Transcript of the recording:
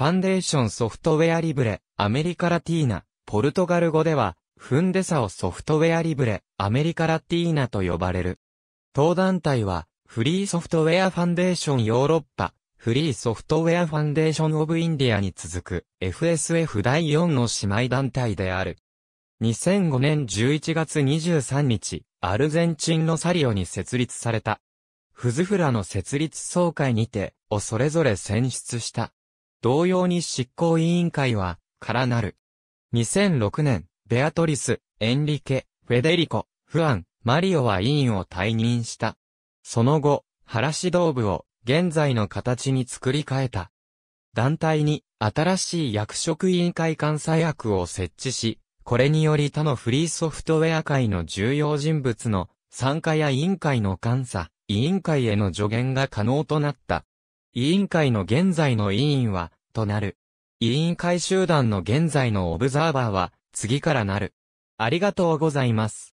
ファンデーションソフトウェアリブレ、アメリカラティーナ、ポルトガル語では、フンデサオソフトウェアリブレ、アメリカラティーナと呼ばれる。当団体は、フリーソフトウェアファンデーションヨーロッパ、フリーソフトウェアファンデーションオブインディアに続く FSF 第4の姉妹団体である。2005年11月23日、アルゼンチンのサリオに設立された。フズフラの設立総会にて、をそれぞれ選出した。同様に執行委員会は、からなる。2006年、ベアトリス、エンリケ、フェデリコ、フアン、マリオは委員を退任した。その後、原指導部を現在の形に作り変えた。団体に新しい役職委員会監査役を設置し、これにより他のフリーソフトウェア界の重要人物の参加や委員会の監査、委員会への助言が可能となった。委員会の現在の委員は、となる。委員会集団の現在のオブザーバーは、次からなる。ありがとうございます。